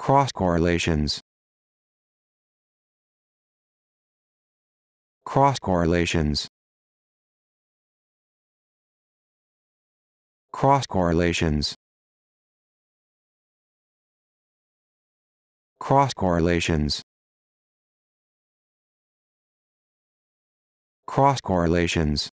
Cross correlations. Cross correlations. Cross correlations. Cross correlations. Cross correlations.